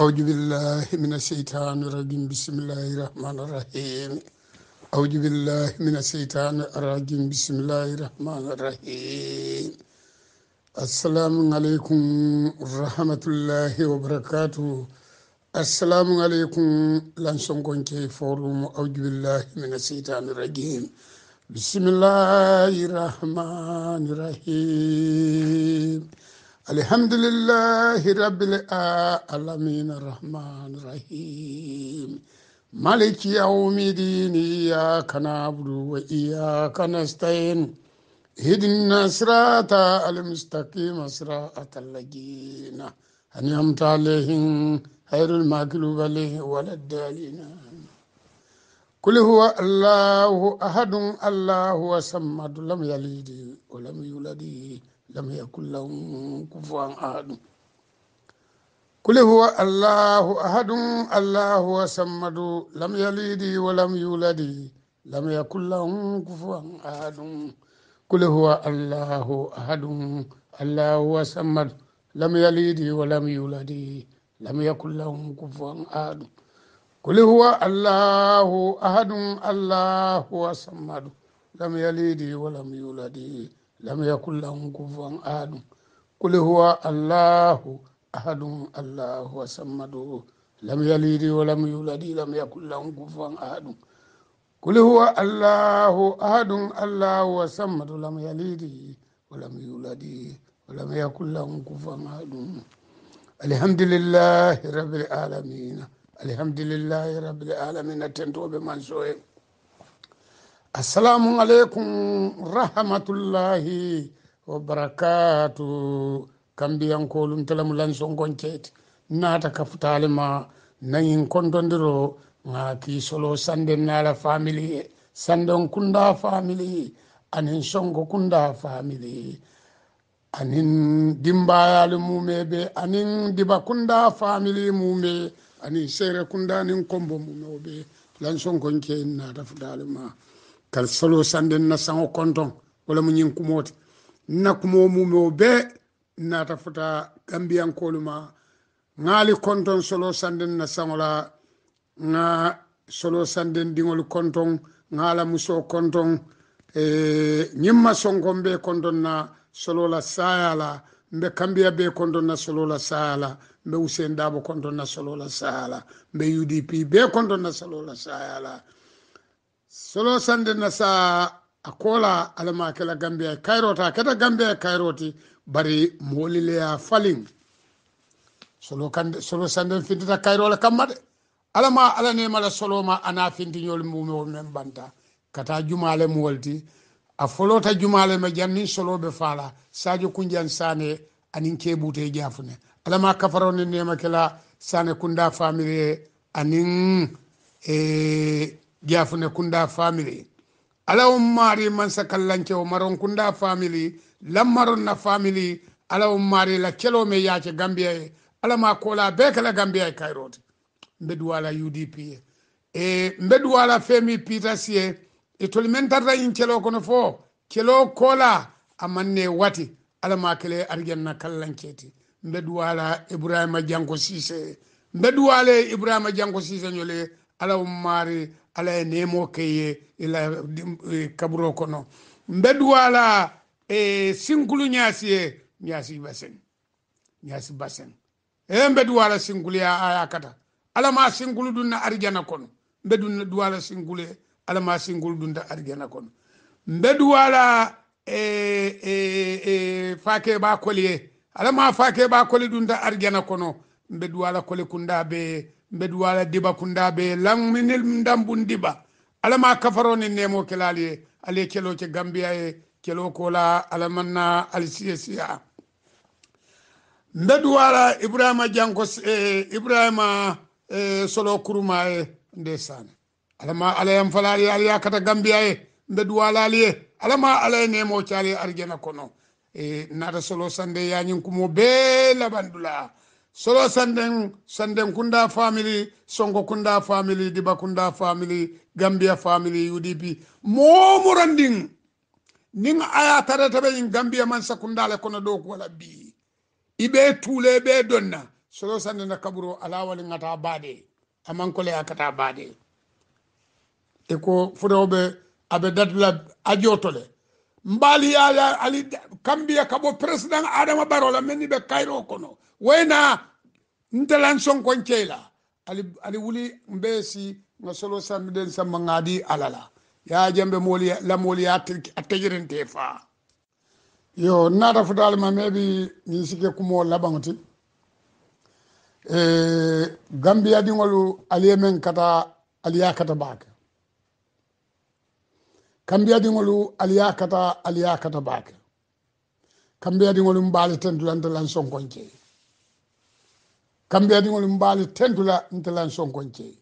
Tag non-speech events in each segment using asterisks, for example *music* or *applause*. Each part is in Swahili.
أعوذ بالله من الشيطان الرجيم بسم الله الرحمن الرحيم أعوذ بالله من الشيطان الرجيم بسم الله الرحمن الرحيم السلام عليكم ورحمة الله وبركاته السلام عليكم لانسونكم كيف أعوذ بالله من الشيطان الرجيم بسم الله الرحمن الرحيم الحمد لله رب العالمين الرحمن الرحيم مالك يوم الدين إياك نعبد وإياك نستعين اهدنا الصراط المستقيم صراط الذين أنعمت عليهم غير المغلوب عليهم ولا الضالين قل هو الله أحد الله الصمد لم يلد ولم يولد da mai kullum kufuwan ahadu. kuli huwa allahu ahadun allahu sammadu lam lidi wa lam yi wuladi lam kullum kufuwan ahadu. kuli huwa allahu ahadun allahu sammadu lam lidi wa lam yi wuladi lam kullum kufuwan ahadu. kuli huwa allahu ahadun allahu sammadu lam lidi wa lam yi wuladi. lam yakun lahu kufuwan ahadun qul huwa allahu ahadun allahu asammadu lam yalidi wa lam yuladi lam yakun lahu kufuwan ahadun qul huwa allahu ahadun allahu asammadu lam yalidi wa lam yuladi yakun lahu kufuwan ahadun alhamdulillahi rabbil alamin alhamdulillahi rabbil alamin tentoɓe man assalamu aleykum rahmatullahi wa barakatu kambiyankolum telamu lansongonceti naata ka futali ma nayin kontodiro ga kisolo sande nala famili e. sanden kunda famili e. anin songo kunda famili e. anin dimbayali mumeɓe anin diba kunda famili mume anin sere kunda nin kombo mumeoɓe lansongonceti naata futali ma kal solo sanden na sango konton wala mu ñing kumoti na kumo mumeo be nata futa gambiyankolu ma ŋaali konton solo sanden na sango la ŋa solo sanden diŋolu konton ŋaala muso konton ñiŋ e, ma sonkon be konton na solo la saya la mbe kambia be konton na solo la saya la mbe usen dabo konton na solo la saya la mbe udp be konton na solo la saya la solo sande na sa a kola alama kela gambia ta keta gambia ti bari molileya falin solo kande solo sande fintita kairola la kamade alama ala ne mala solo ma ana finti nyol mu o men banta kata jumaale mu walti a folota jumaale ma janni solo be fala sajo kunjan sane anin kebute jafune alama ne nema kela sane kunda famire anin e eh, jafune kunda family alawo maari mansa o maron kunda family lammaron na family alawo maari la chelo me ya che gambia e. ala ma kola bee kala gambia ye kayrote mbeduwala udp ye e mbeduwala e. e, femi pitasie e itol men in chelo kono fo chelo kola amanne wati ala ma kele arjanna kallanceti mbeduwala ibrahima janko sise mbeduwale ibrahima janko sise nyole alawo maari E e ala e nemo keye ila kaburo kono mbeduwala e sinkulu ñaasi ye ñaasi basen ñaasi basen e mbeduwala sinkulu ya aya kata ala ma sinkulu dunna arjana kono mbedunna duwala sinkulu ala ma sinkulu dunta arjana kono mbeduwala e, e, e, fake ba koli ala ma fake ba koli dunta arjana kono mbeduwala koli kunda be mbeɗu wala diba kundaɓe langminel ndiba alama kafaroni nemo kelali ale kelo ke gambia ye kelo kola alamanna alisiye siya mbeɗu wala ibrahima janko eh, ibrahima eh, solo kuruma ye nde alama alama alayam falali ye yakata gambia gambiya ye mbeɗu walali ye alama alaye nemo cali arjana kono e nata solo sande yañin kumo be labandula solo sanden sanden kunda family songo kunda family diba kunda family gambia family udp momorandin ning aya tare tabe yin gambia man sakunda le kono do wala bi ibe tule be donna solo sanden na kaburo ala wala ngata bade aman kole akata bade e ko fudobe abe datla ajotole mbali ala ali gambia kabo president adama barola menni be kairo kono wena ntelan sonkon keyla ali, ali wuli mbesi si nga solo sanmiden samma alala ya jambe moli la moli atejirinte tefa yo da fudal ma mebi ni sike kumo labangti e gambia ngolu aliye men kata ya kata di ngolu ali ya kata ya kata bake kambiya dingolu mbali tendulante lan sonkon keyla kamɓe adiŋol mbaali tentula ntelan sonkon ceyi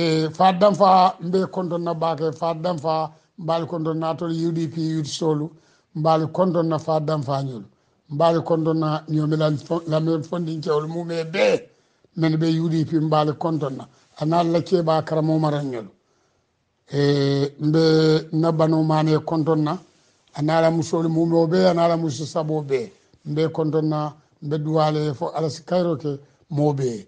e fa danfa mbe konton na baake fa danfa mbaali konton natol udp yudsolu mbaali konton na fa danfañol mbaali konton na ñoomi lamen fondincewol mume bee men ɓe udp mbaali konton na ana lacceɓa karamo maranñol e mbe nabbano mane konton na anala musol mume o ɓe anala sabo ɓe mbe konton na bedduwale fo alasi kayro ke moɓe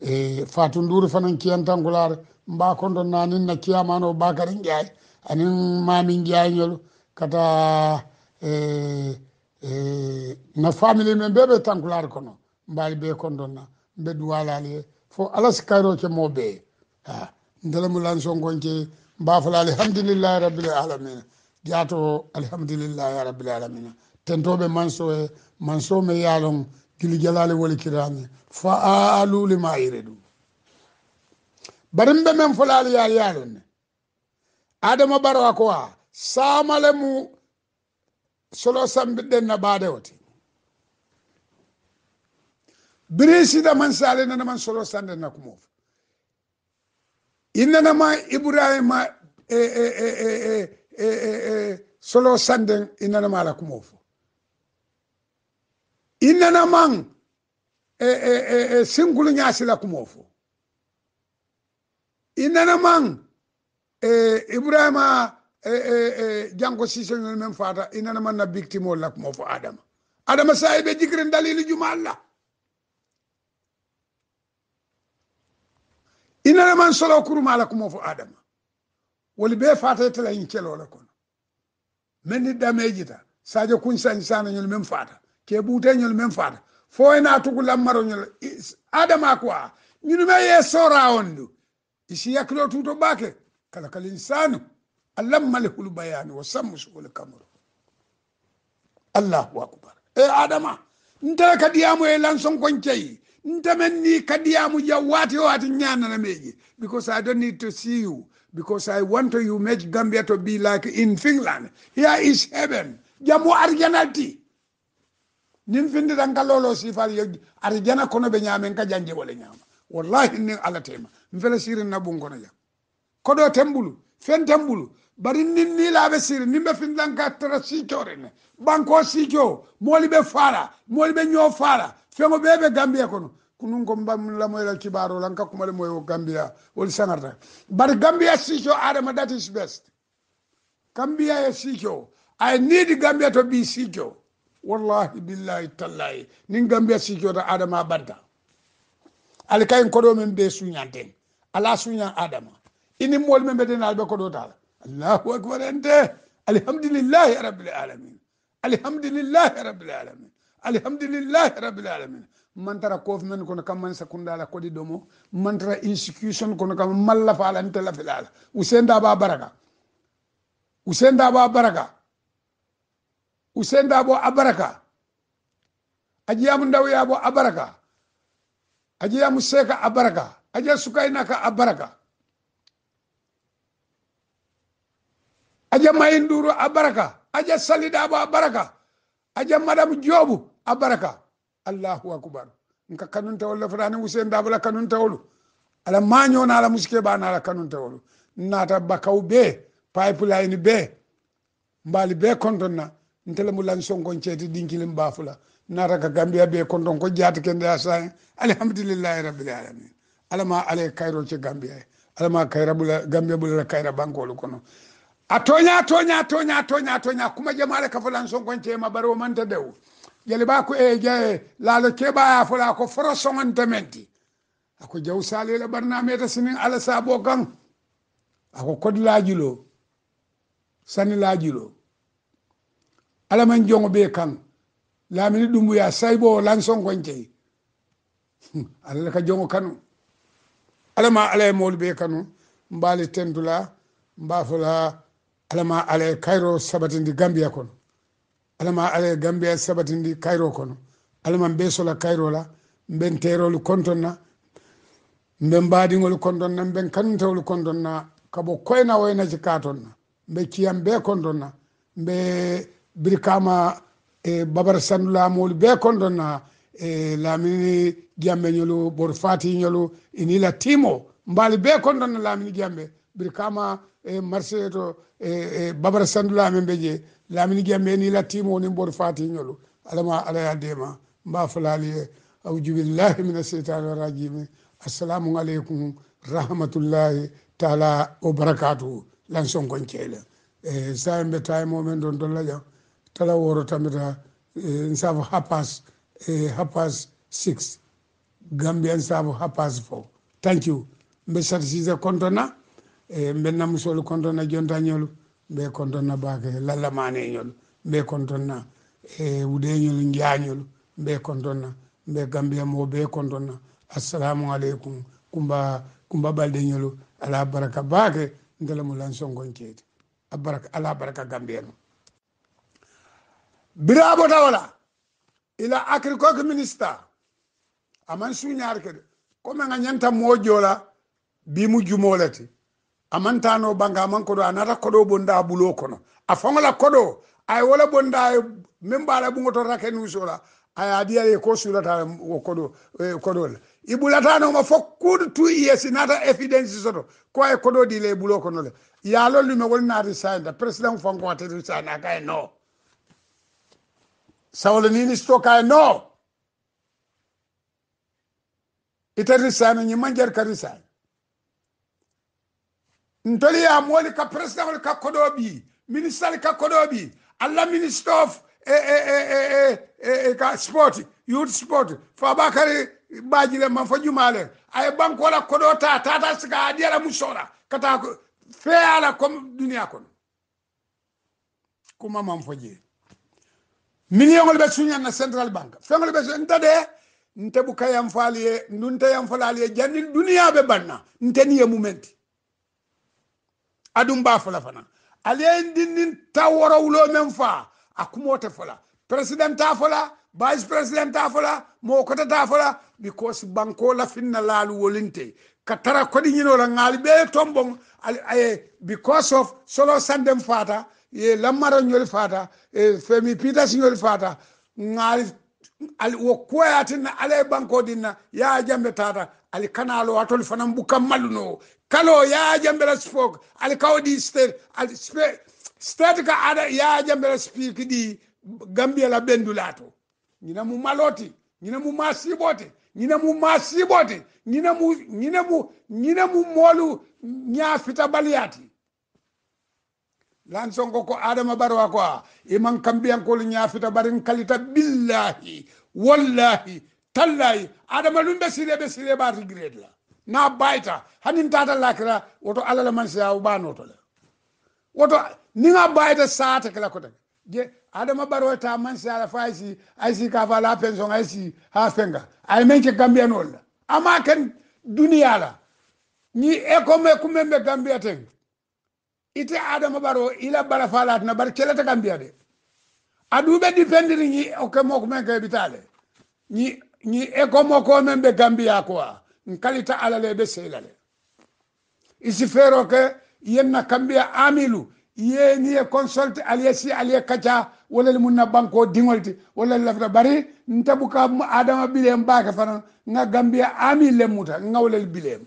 e fatun duri fanan kiyantangulare mba kondon nanin na kiyamano bakari ndiaye anin mamin ndiayñol kata e, e, no famille men ɓeɓe tankulare kono mbawi ɓe kondonna bedduwalali e, fo alasi kayro ke moɓe ha ndelamulan so gonke mbafala alhamdulillahi rabbil alamina jato alhamdulillahi rabbil alamina tentoɓe manso e manso me yaalon gili jalali woli kirami fa aalu lima iridu barimɓe men folali yaal yaalon ne adama barawa ko a samale mu solo sambiɗen na baade wote birisida man sale nanaman solo sande na kumof inanama ibrahima e, e, e, e, e, e, e, solo sanden inanama ala kumof inana man e, e, e, e sinkulu ñaasila kumo fo inana man e, ibrahima e, e, e, janko sisoñol men fata inana man na bictimol la kumo fo adama adama sahibe jikrin dalilu jumal la inana man solo kuruma la kumo fo adama woli be fata tela in celo la kono men ni damejita sadio kuñ sañ sana men fata ke buuteñol men faata foyna tugu lammaroñol adama quoi ñunume ye sora on isi yakkilo tuto bake kala kal insanu allammale hul bayani wa sammu suhul allahu akbar e adama ntere kadiyamu e lansonkon ceyi ntamen ni kadiyamu ya wati wati ñanana meji because i don't need to see you because i want to you make gambia to be like in finland here is heaven jamu arjanati ñin finditan ka lolo sifar yo jana kono be ñamen ka janje wala ñama wallahi nin ala tema n fele sirin na bun kono jam koɗo tembulu fen tembulu bari nin nilaɓe siri nin ɓe finditan ka tara sicore ne banko sikio mooli be fara mooli be ño fara fego ɓe be gambia kono kunun ko mbamlamoyla kibaro lan ka kumale moy o gambia wol sangarta bari gambia sikio adama that is best gambia e sikio ay niidi gambia to ɓi sikio wallahi billahi tallahi nin gambia sijoto adama banta ali alkayin kodo men be suñanten ala suñan adama ini mool men beden albe kodo tala allahu akbar ente alhamdulillahi rabbil alamin alhamdulillahi rabbil alamin alhamdulillahi rabbil alamin mantara kof men kono kam man sakundala kodi domo mantara institution kono kam malla fala ente filala usenda ba baraka usenda ba baraka usendabo abaraka ajiyamu ndawuyabo abaraka ajiyamu seka abaraka ajiya sukainaka abaraka aja mayinduru abaraka aja salidabo abaraka aja madam jobu abaraka allahu akbar nka kanuntawol la fotani usendabo la kanuntawolu ala na ala musike bana ala kanuntawolu nata bakaw be pipeline be mbali be kontonna ntele mu lan sonkon ceeti ɗinkilin baafula naataka gambiya be kon kondon ko jaati kende a sahen alhamdulillahi rabbil alamin ala ma ala kayro ce gambiya ma kayra bula gambiya bula kayra bankolu kono a toña toña toña toña toña kuma jamaale ka fulan sonkon ma bare o manta dew jeli jeliba ko e eh, je eh, laalo keɓaya fula ko foro sogonte menti ako jaw salila barnameta sinin ala saabo kan ako kodlajulo sanilaajulo alaman jongo be kan lamini ya saibo lanson gonce *laughs* allah ka jongo kanu alama alay mol be kanu mbaali tendula mbafula alama alay e kayro sabatindi gambia kono alama alay gambia gambiya sabatindi kayro kono alama mbe sola kayro la mben terolu kontona mben mbaadiŋolu konton na mben kanuntewolu konton na kabo koyna woynaci katon na mbe kiyam be konton na mbe birkama e babar sandu laamolu be kondonna e laamini jambe ñolu bor fati ñolu inila timo mbaali be kondonna laamini jambe birkama e marché to e, e babar sandu laamin be je laamini jambe la timo ni bor fati ñolu alama ala ya dema mba falali e billahi min asheytani rajimi assalamu aleykum rahmatullahi taala wa barakatuhu lan sonkonceele e sa en mbe don momen ɗon dollaƴam tala woro tamita eh, nsaafu hapas eh, hapas six gambia nsaafu hapas four thank you mbe satisise kontona eh, mbe namusolu kontona jontañolu mbe kontonna baake lallamaneñolu mbe kontonna wudeñolu njaañolu mbe kontonna mbe gambia mo be kontonna assalamu aleykum kumba kumba baldeñolu ala baraka baake ngelamulan songon ceeti ala baraka gambia no biraɓota wala ila akri koke minista aman suñar kede comme a ñanta mojola bimu jumolati aman tano banka aman koɗo anata koɗo bonda bulo kono a fongola koɗo ay wala bonda min mbaɗa ɓugoto rake nusola aya diyaye ko sulata kodo e, koɗo koɗo la i ɓulatanoma fok kuuɗo tu iyesi nata évidence soto ko ay kodo di le bulo kono le yalollume woni naati sayinta president fanko watiri sayna kaye no sawala nini stoka no itarisana ka karisana ntoli ya moli ka president ka kodobi minister ka kodobi alla minister of e e e ka sport youth sport bakari bajile fa jumale ay ta ta tata ska adiala musora kata ala kom duniya kono kuma mamfoje million be suñan na central bank fengol be nta de nte buka yamfali ye ndunte yamfalali ye jandi duniya be banna nte ni ye mumenti adum ba fala fana ale ndinin taworo wulo men fa akumote fala president ta fala vice president ta fala mo kota ta fala because banko la finna lalu wolinte katara kodi nyino la ngali be tombong ay because of solo sandem fata ye lamara ñol fata e femi pitas ñol fata al wo koyatinna na ale banko dinna ya jambe tata ali kanalo atol fanan bu kamaluno kalo jambe la spok ali kawɗi state ali state ka ya jambe la spiki di gambia la bendulato ñina mu maloti ñina mu masiɓote ñina mu masiɓote ñina mu ñina mu ñina mu moolu ñaafita baliyati lan songo ko adama barwa ko a ah. iman kam biyankolu ñaafita barin kalita billahi wallahi tallahi adama be sire be sire ba regret la na bayta hanin tata lakra woto alala man siya o banoto la woto ni nga bayta saata kala kota je adama barwa ta man sa la faisi aisi ka fa la pension aisi ha fenga ay men ke gambian wol la ama ken duniya la ni e ko me kumembe gambia ten ite adama baro ila bara falat na bar kelata gambia de adu be dipendiri ni oke ke mok men ke bitale ni ni eko ko moko men be gambia kwa nkalita ala le be selale isifero ke yenna kambia amilu ye ni ye consulte aliye si aliye wala le munna banko dingolti wala lafta bari ntabuka adama bilem baka fana nga gambia ami le muta nga wala bilem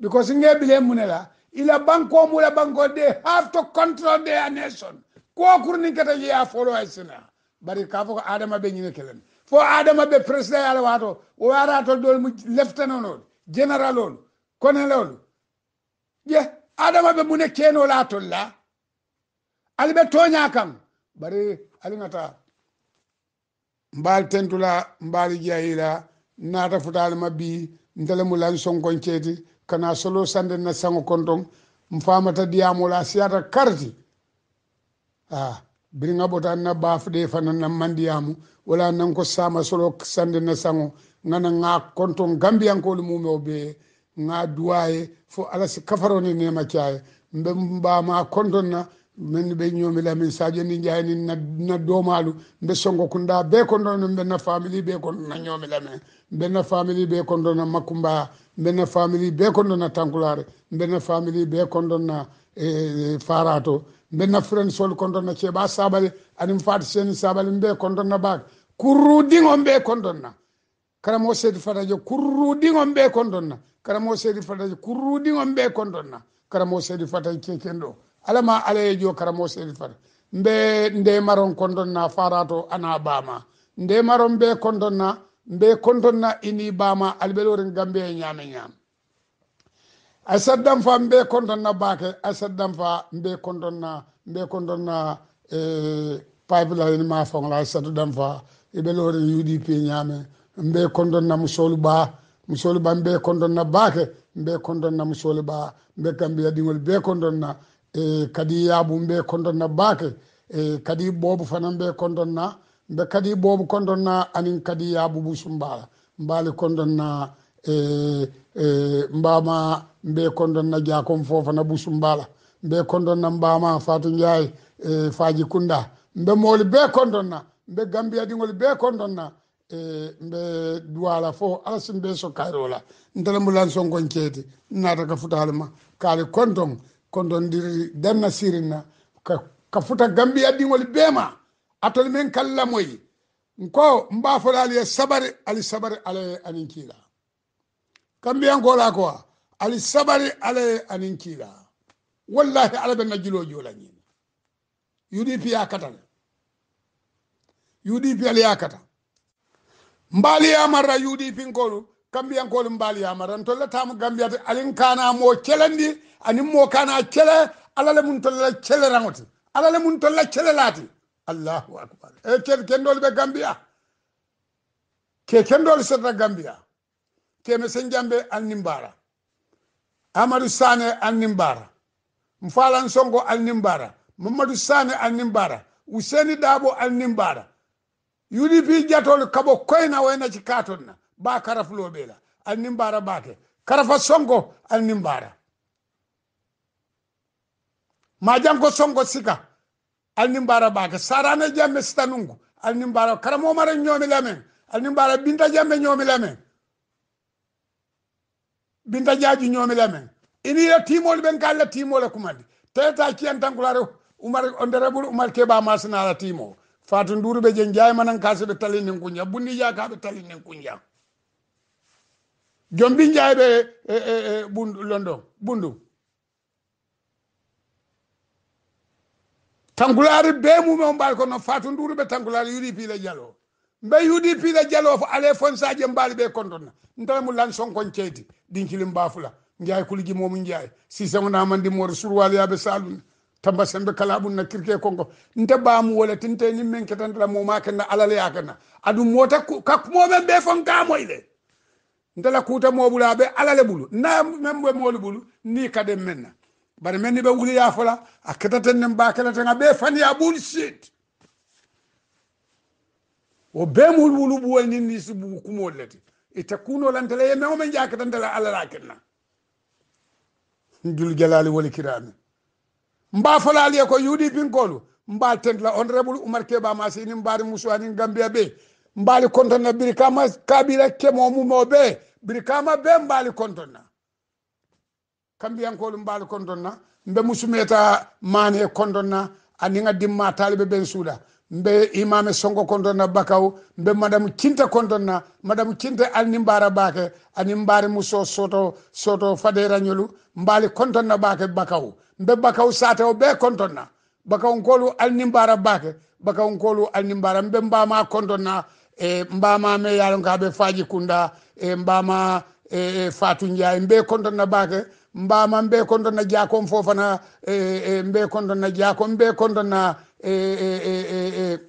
because nge bilem munela ila banko mula banko they have to control their nation ko kurni kata ya follow asina bari ka fo adama be nyina kelen fo adama be president ala wato o warato dol mu lieutenant on general on colonel on ye adama be mune keno la tolla albe tonya kam bari alingata mbal tentula mbal jahila nata futal mabbi ndele mulan sonkon ceti kana solo sande na sango kondong mfama ta diamo la siata karti a biringa bota na bafude fana na mandiamu wala nan ko sama solo sande na sango ngana nga kontong konton ko mumeo be nga duaye fo ala si kafaroni nema caye mbe mba ma kondon na men be nyomi la min ni jay ni na do malu mbe songo kunda be kondon mbe na family be kondon na nyomi la men mbe na family be kondon na makumba mbenna famille be kondona tankulare mbenna famille be kondonna e eh, eh, farato mbenna friend sol kondonna ceeɓa sabale anim fati seni sabale mbe kondonna baake kurruɗiŋon ɓe kondonna karamo seydi fatajo kurruɗiŋon ɓe kondonna karamo seydi fatajo kurruɗiŋon ɓe kondonna karamo seydi fataji keken ɗo alama alaye jo karamo seydi fata mbe ndemaron kondonna farato ana bama ndemaron ɓe kondonna mbe kontonna ini bama alɓeloren gambe e ñaame ñaame a saddam fa mbe kontonna bake a saddam fa mbe kontonna mbe kontonna e pabilaen ma fongla saddam fa eɓeloren udp ñaame e mbe kontonna musolu ɓa musolu ɓa mbe kontonna bake mbe kontonna musolu ɓa mbe kambi yaɗingol mbe kontonna e kadi yaabu mbe kontonna bake e kadi ɓoobo fana mbe kontonna mbe kadi boobu kondonna anin kadi yaabubusu mbaala mbaali kondonna e eh, eh, mbama mbe kondonna jakon fofana busu mbaala mbe kondonna mbama fatu ndiaye e eh, faji kunda mbe mooli be kondonna mbe gambiya ɗiŋol be kondonna e eh, mbe duwala fo alasin be so sokkayrola ntele mbulan sonkon ceeti naata ka futale ma kaali konton kondondiri danna sirinna ka futa gambiya be ma atol min kalla moyi nko mba fola ali sabari ali sabari ala aninkila kambiyan kola ko ali sabari ala aninkila wallahi ala ben najulo jola ni UDP yakata UDP ali kata mbali ya mara UDP ngolu kambiyan kolu mbali ya mara ntolla tam gambia ali kana mo chelandi anin mo kana kele ala le mun tolla rangoti ala le mun tolla lati allahu akbar e kendol be gambiya ke kendol serta gambiya keme sen jambe annimbara amadou sane annimbara mfalan songo annimbara mamadou sane annimbara useni dabo annimbara udp jatol kabo koyna ci katonna ba bela annimbara bake karafa songo annimbara ma janko songo sika alnimbara baka sarana jambe sitanungu alnimbara karamomara leme men alnimbara binta jambe ñoomila leme binta jaaju ñoomila men ini ya timol ɓen ka alla timole kumandi teta ciyantankulare umar onderable umar keɓa la timo fatu nduruɓe je jaymanan kase be tali nin kuña bunni ja ka ɓe tali nin kuña jombi jayɓe ɓundu e, e, e, londo bundu tankulaari bee mumeo mbaali kono fatu nduru be tankulaari udp le jaloo mbe udp le jalo fo ale fon fonsaaje mbaali be kondona ntala mu lan son sonkon ceyti ɗinkilin baafula njaay kuliji momu si na mor sur wal ya be saalunde tamba sembe kala ɓum na kirke konko nte baamu wala tinte nin men ketantala moma kenna alale yakenna aɗum mota be be fon kamoyle ndala kuta mo bulabe alale bulu na membe mo bulu ni kadem menna bari men ni ɓe wuli yafola a ketaten nen bakelaten a ɓe fani ya bullshit o bee mu wulu ɓuwol nin ni si bugu kumol leti ite kunolantela ye men omen jakatantela allah la kenna jul jalali woli kirami mba folali e ko yuuɗi pinkolu mbal tentla honorable oumar keba masini mbari musuwanin gambia be mbali kontonna birikama kabila kemo mumo be birikama be mbali kontonna kambiyankoɗum mbaali kondonna mbe musumeta maane kondonna aniŋa dimma taalibe ɓen suuɗa mbe imame songo kondonna bakaw mbe madame kinta kondonna madame kinta alni mbara baake ani mbaari muso soto soto fadeerañolu mbaali kontonna baake bakaw mbe bakaw saatewo ɓe kontonna bakaw nkolu alni mbara baake bakaw nkolu alni mbara mbe mbama kondonna e mbamame yalonkaɓe faaji kunda e mbama e fatou ndiaye mbe kontonna baake mbama mbe kondona jakom fofana e, e, mbe kondo na jakom mbe kondona e, e, e, e,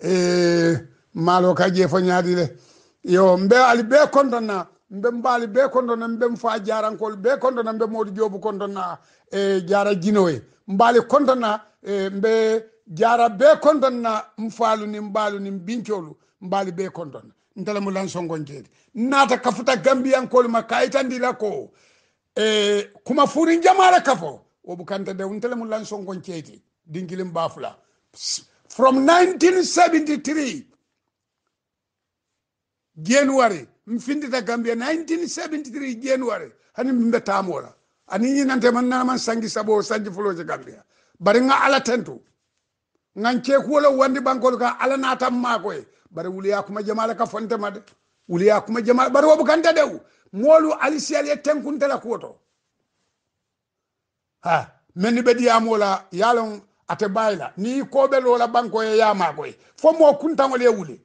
e, e maalo ka jeefo ñaadi le yo mbe ali be kondo na mbe mbali be kondo na mbe mfa fa jarankol be kondo na mbe moodi joobu kondona e jara jinoye mbaali kondona e, mbe jara be kondo na mfalu ni mbalu ni mbincholu mbali be kondo na mu lan songon jeedi kafuta gambiyankolu ma kayitandila ko e kuma furin jamara kafo wo bukanta de untele mulan songon keti dingilin bafula from 1973 january da gambia 1973 january hani mbe tamora ani nan ñinante man nanaman sangi sabo sanji fuloje gambia bari nga ala tentu ngan ceekuwola wandi bankolu ka ala natam makoye bari wuli ya kuma jamala kafo ntama ma wuli ya kuma jamala bari wa wobu kanta wu. moolu alisiyal ye tenkuntela kuwoto ha menni be diyamoo la ye ate bayi la niŋ i koobeloo la banko ye yaamaako ye fo moo kuntaŋol ye wuli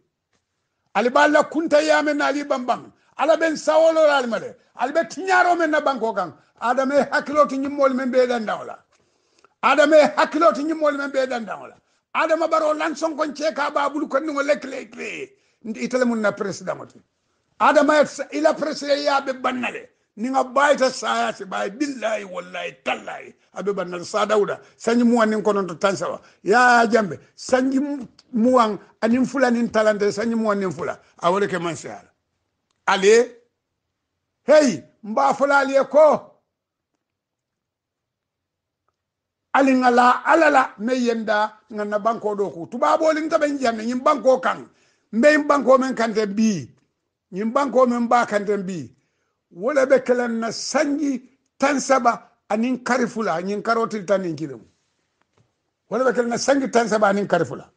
ali be ali la kunta yaame na ali bambaŋ ala be nsawolo la ali ma le ali be tiñaaroo meŋ na banko kaŋ adama ye hakkiloo ti ñimmoolu meŋ bee dandaŋo la adama ye hakkiloo ti ñimmoolu meŋ bee dandaŋo la adama baroo lansonkoncee kaa baa ko konniŋo le kile kile ite le muŋ na presidaŋo ti adama ila presre ya be bannale ni nga bayta saya si bay billahi wallahi tallahi abe bannal sa dawda sanji muwan ni konon to tansawa ya jambe sanji muwan anin fula nin talande sanji muwan nin fula awole ke man sala ale hey mba fula ale ko ali ngala alala me yenda nga banko doku ku tuba bolin ta ben nyim banko kan mbe banko men kante bi ñiŋ banko min baa kan bii bi wala be keleŋ na sanji tan saba anin karifula fula ñiŋ karotil tan niŋ kiliŋo wala be keleŋ na sanji tan saba anin karifula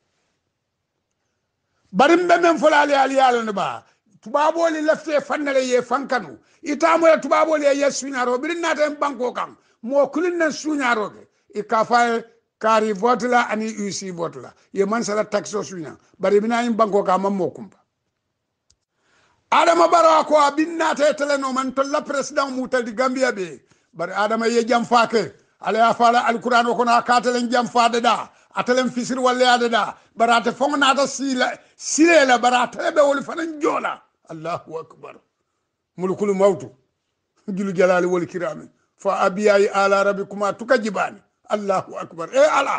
barim bari men fula ali ali ala ne ba tubaaboolu lafitee lafte le ye fankanu itaamo ye tubaaboolu ye ye suñaaroo biriŋ naata ŋ bankoo kaŋ moo kuliŋ naŋ suñaaroo ke i ka faa kari votla ani usi votla ye man sala taxo suina bari i yin banko ka bankoo a adama bara ko abin nata tele no man tolla president mu mutadi gambia be bari adama ye jam fake ala ya fala alquran ko na katalen jam fade da atalen fisir walle ada da barata fon nata sila silela barata be wol fanan jola allahu akbar mulkul mautu julu jalali wal kirami fa abiyai ala rabbikuma tukajibani allahu akbar e ala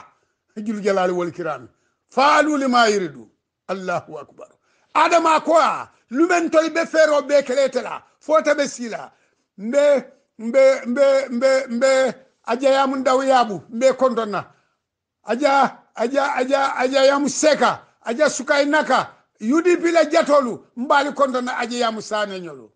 julu jalali wal kirami faalu lima yiridu allahu akbar adama ko koya lumen toy be fero be keletela fota be sila mbe mbe mbe mbe mbe aja ya yamu ndaw yabu mbe kondona aja aja aja aja yamu seka aja sukai naka UDP la jatolu mbali kondona aja yamu sane nyolo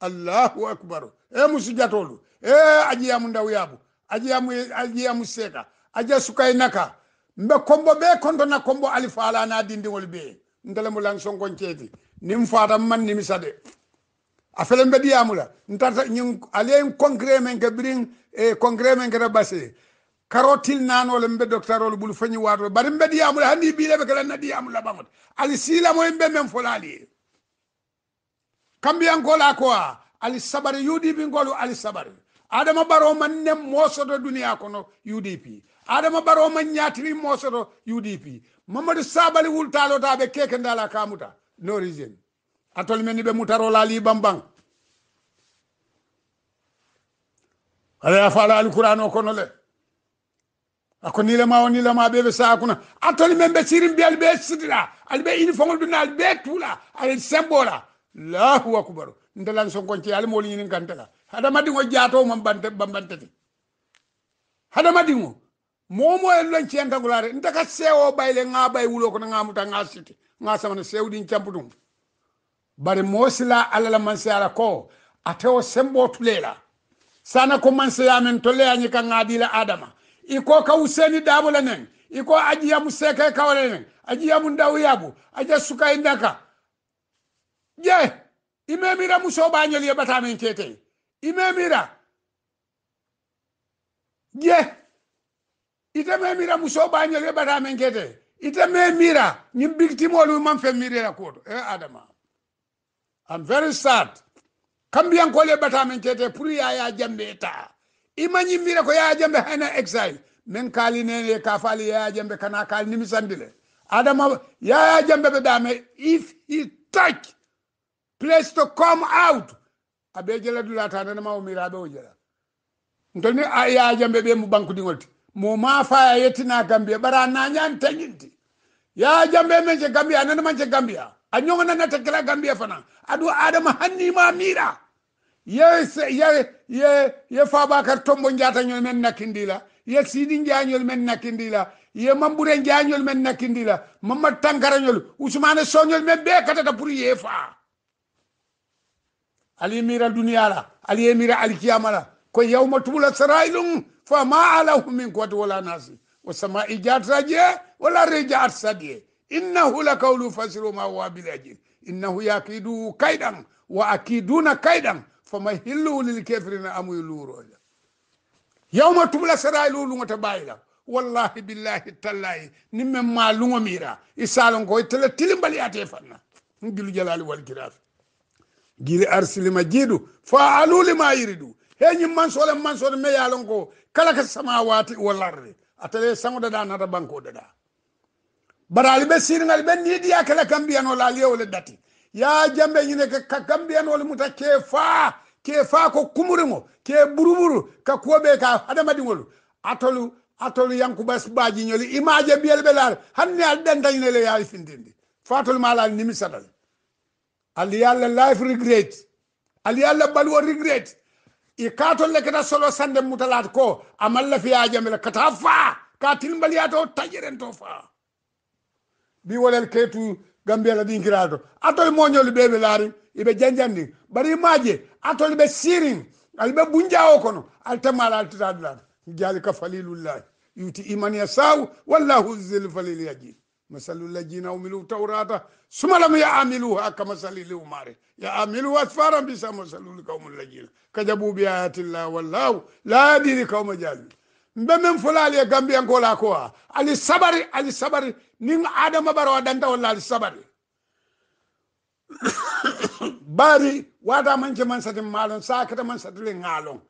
Allahu akbar e musu jatolu e aja ya yamu ndaw yabu aja yamu aja yamu seka aja sukai naka mbe kombo be kondona kombo alifala na dindi wolbe be ndele songon cheti nim fatam man nimi sade a felen be diyamula ntata nyin alien congrès men ke birin e congrès men ke ta base karotil nanole docteur ol bul fañi wato bari mbe handi hanni biilebe kala na diyamula bamot ali sila mo mbe men folali kambi an kambiyankola ko a ali sabari udp ngolu ali sabari adama baro man nem mosodo duniya kono udp adama baro man nyatri mosodo udp mamadou sabali wultalo tabe keke ndala kamuta no reason atol men be mutarola li bambang ala fala alquran o kono le ako nilama o nilama ɓeɓe sakuna attoni men ɓe sirim mbi alɓe sidira alɓe uniforme ɗuna alɓe tuula ala sembola lahu akubaru ndelan sonkonce almoli ñinin kantela hadama ɗin o jaato man bambantete hadama ɗin o momo en lon ciyantagulare ntaka sewo ɓayle ga ɓay wulo kono gamuta ga siti nga samana sewɗin campu ɗum bare mosila allah la ko atewo sembo tulela sana ko manseyamen tolleyañi ka la adama iko ka useni daɓola nen iko ajiyamu seke kawala nen ajiyamu ndawuyabu aja suka indaka je imemira musoɓañol yeɓatamen kete imemira je itememira musoɓañol yeɓatamen kete ita me mira ñim bictimolu man fe mirira kuoto e adama am very sad kambiyankole batamen tete pour ya jambe eta ima ñimmira ko ya jambe hana exile min kaali nene ka faali ya jambe kana kaali nimisandi le adama ya jambe ɓe dame if he touch place to come out aɓe jela dulatananama o miraɓe o jela ntoni ya jambe ɓe mo dingolti mo ma faya yettina bara ɓara nañani tañinti ya jambe men ce gambia nan man ce gambia a nyongo nan ta kira gambia fana adu adama hanni ma mira ye ye ye ye fa bakar tombo njata nyol men nakindila ye sidi njanyol men nakindila ye mambure njanyol men nakindila mamad tankara nyol usmane nyol men be kata ta puri ye fa ali mira duniya la ali mira kiyama la ko yawma tubula sarailum fa ma alahum min quwwati wala nasi wa sama'i jatraje ولا رجع السدي إنه لقول فسر ما هو بالأجل إنه يكيد كيدا وأكيدون كيدا فمهلوا للكافرين أمويلوا رجل يوم تبلى سرائل لغة wallahi billahi tallahi ni men ma lungo mira isalon ko tele tilimbali ate fanna ngilu jalali wal kiraf gili arsilima jidu fa aluli ma yiridu heñi mansole mansole me yalon ko kala ka samawati wal ardi atele sango dada nata banko dada bara ali be sirin ali be nidi ya kala kambiyano la aliyo le dati ya jambe nyine ka kambiyano le muta ke faa ke fa ko kumuringo ke buruburu ka kuobe ka adamadiŋolu atolu atolu yankuba baji ñoli imaje biyel be laal hanne al dentañine le yaali findindi fatolu malal la ali yalla life regret ali yalla balwo regret i katol le kata solo sande mutalaati ko amalla fiya jamela kata fa ka tilimbaliyato tajeren to faa bi wolel ketu gambiyala ɗinkiraɗo atol moñolu ɓeɓe laari iɓe janjandi bari maje atol ɓe sirin alɓe bunjawo kono altamala altitaɗo laɗo jalika falilullahi yuti iman yasau wallahu zil falil yajid masalu lajina umilu taurata sumalam ya amiluha kama salili umare ya amilu asfaran bisa masalul kaumul lajina kajabu bi ayatillah wallahu la yadiri kauma jalil mbe men fulali e gambiyankola ko a ali sabari ali sabari nin adama wa danta wallal sabari *coughs* bari wata manke man satin malon sakata man satilin halon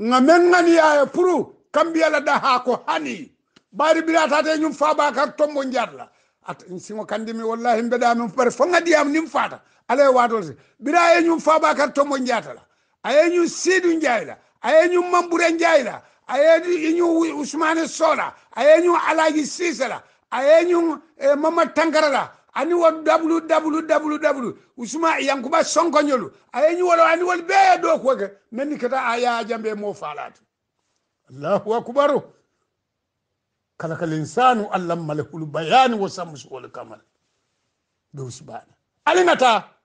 nga men ngani ya puru kambiyala da hako hani bari birata ta nyum fa ba ka tombo jarla at singo kandimi wallahi mbeda min par fanga diam nim fata ale wato bira e nyum fa ba ka tombo jatala aye nyum sidu njayla aye nyum mambure njayla aye nyum usmane sola aye nyum alaji sisala ayeñun eh, mama tankarala ani wo www usuma yankuba sonkoñolu ayeñu wolo ani wol ya do koke menni kata a yajambe mo falatu allahu akbaru kala kal insanu allah malakul bayani wo samsu wol kamal dow subana alingata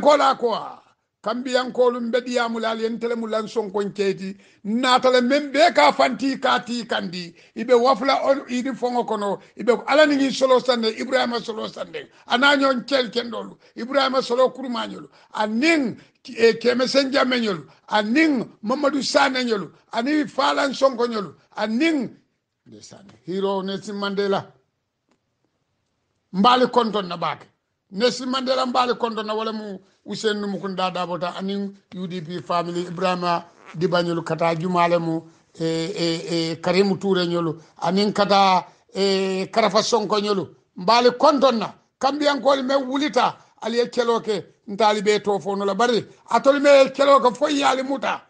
kola koa kambiyankoolu mbediyamule al yentele mu lan sonkon ceyti naatale men be ka fanti ka kandi ibe wafla on idi fongo kono ibe alani ngi solo sande ibrahima solo sande ananyon cel kendolu ibrahima solo kurmanyolu anin e eh, keme senjamenyolu anin mamadou sanenyolu ani falan sonkonyolu anin hiro nelson mandela mbali konton na bake nelson mandela mbaali kondona wala mu usen numukunda dabota anin udp family ibrahima dibañol kata jumale mu e, e, e karimu toureñolu anin kata e karafa sonkoñolu mbaali kontonna kambiyankoli me wulita ali ye keloke ntaali be to fo la bari atol me ye keloke fo yaali muta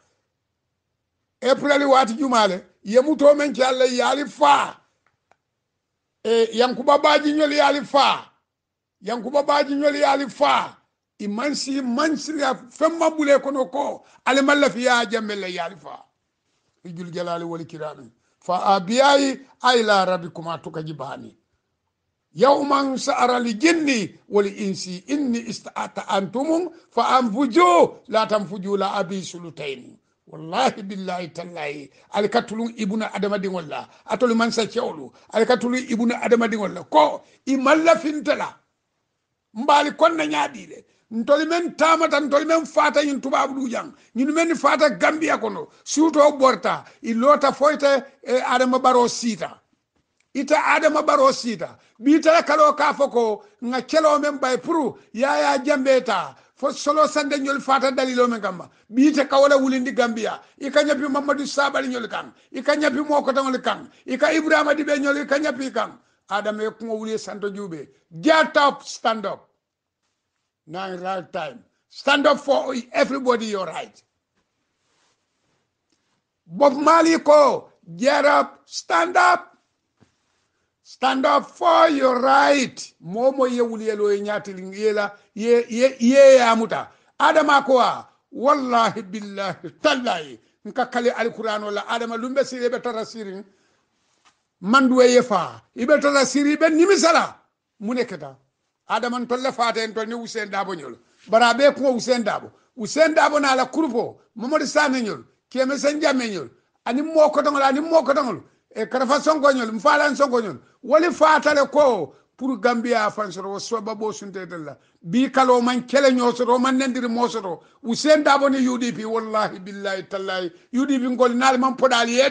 april waati jumale yemuto men ke allah yaali faa e yankuba baji ñol yaali faa yankuba baji nyoli yaali faa imansi mansi mansiriya feŋ bule kono ko ale malla fi ya la ya faa i jalali wal kirami fa abiyai aila la rabbikuma tukaji baani sa'ara li jinni wal insi inni ista'ata antum fa anfuju la tanfuju la abi sulutain wallahi billahi tallahi alikatulu ibuna adamadiŋol la atolu mansa cewolu alikatulu ibuna adamadiŋol la ko imalla fintala mbali konna ñaaɗiɗe ntoli men tamata ntoli men fata ñin tubabu ɗujan ñin men fata gambia kono suuto borta i loota foyta e adama baro sita ita adama baro siita ɓitala kalo ka fo ko ga celo bay ɓay pour yaya jambeta fo solo sande ñol fata dalilo men kamma ɓiite kawala wulindi gambia ika ñapi mamadou sabali ñol kan ika ñapi mokotaŋol kan ika ibrahima diɓe ñol ika ñapi kan adama e kuŋo wuli santo juuɓe jata stand up now in right time. Stand up for everybody your right. Bob Maliko, get up, stand up. Stand up for your right. Momo ye wulielo ye nyatiling yela ye ye ye amuta. Adama kwa wallahi billahi tallahi nka al alquran wala adama lumbe sire be tara sirin manduwe ye fa siri be nimisala muneketa adaman tolle fata en tolni usen dabo ñol bara be ko usen dabo usen dabo na la kurpo momodi sane ñol keme sen jamme ñol ani mo ko ani mo ko tangol e karafa songo ñol mfalan songo ñol wali fatale ko pour gambia fan soro sobabo sunte dalla bi kalo man kele ñosoro man nendiri mosoro usen dabo ni udp wallahi billahi tallahi udp ngol nal man podal ye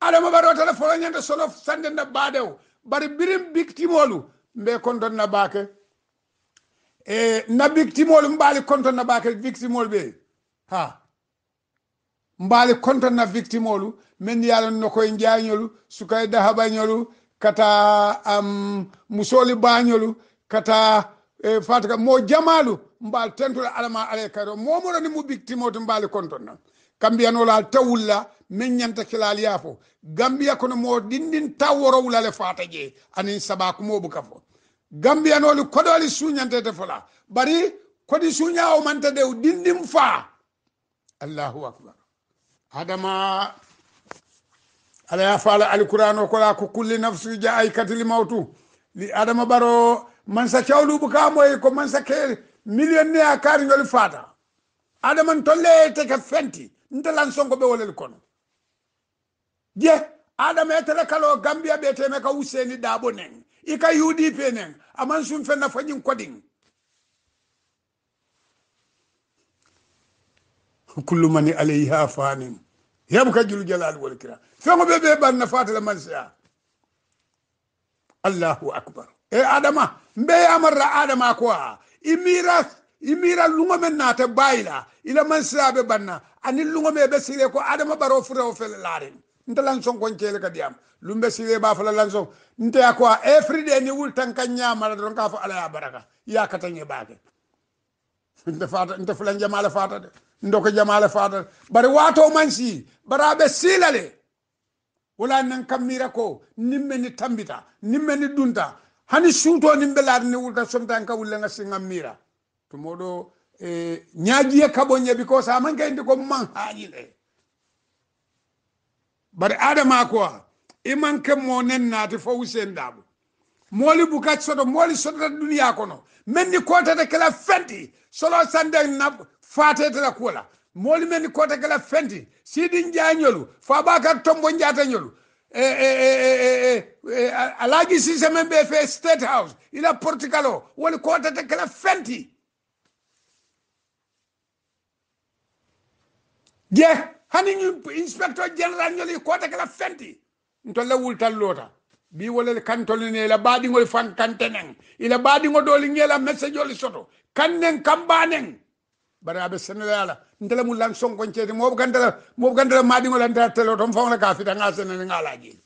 adama baro tele folo solo sande nda badew bari birim biktimolu mbe konton na bake e na victimol mbali konton na bake victimol be ha mbali konton na victimol men yalan no koy njaanyolu dahaba dahabanyolu kata um, musoli bañolu kata e fatka mo jamalu mbal tentula alama ale karo momoɗo ni mu victime oto mbali konton noon kambiyanola tawulla min ñanta kilal yafo gambia kono mo dindin tawworo wulale fata je anin sabakumo buka fo gambia noli kodoli suñantete fola bari kodi suña o manta dew dindim fa allahu akbar adama ala ya fala alquran o kola ko kulli nafsu jaaikatil mawtu li adama baro man sa cawlu buka moy ko man sa ke million ne millionnaire kari ngol fata adama tolle te ka fenti lan songo be wolel kono je adama etere kalo gambia beteme ka useni dabo nen ika udp nen aman sum fenna fañin kodin kullu mani alayha fanin yam ka julu jalal wal kira fengo be be ban nafata la man allahu akbar e adama mbe amarra adama ko imira imira lungo men nata bayila ila man be banna ani lungo me be sire ko adama baro fure o fel laren nte lanson kon kele ka diam lumbe sile ba fala lanson nte akwa every day ni wul tan kan don ka fa ala ya baraka ya ka tan baake nte fata nte fulan jamala fata de ndoko jamala fata bari wato mansi barabe silale wala nan kamira ko nimme ni tambita nimme ni dunta hani suuto nin laade ne wulta somtan ka wulle nga singa mira to modo e eh, nyaajiye kabo nyabi sa man ko man haaji le But adam akwa iman ke mo nen naati fo wusen dabu Moli bukat soto duniya kono men ni kotata kala fenti solo sande na fatete la kula mooli men ni kota kala fenti sidin jañolu fabakar tombo eh eh eh e alaji sise men ɓe fe state house ila portugal o woni kotata kala fenti je yeah. hani inspecteur general ñoli kota kala fenti ntolla wultallota bi ne la ila baɗigol fan kantenen ila baɗigo doli ngela message oli soto kannen kambanen bara aɓe senelala ntela mu lan sonkonceede moɓo gandala moɓo gandala maɗigol antara telo toon fawna ka fita ga senene ngala jeeli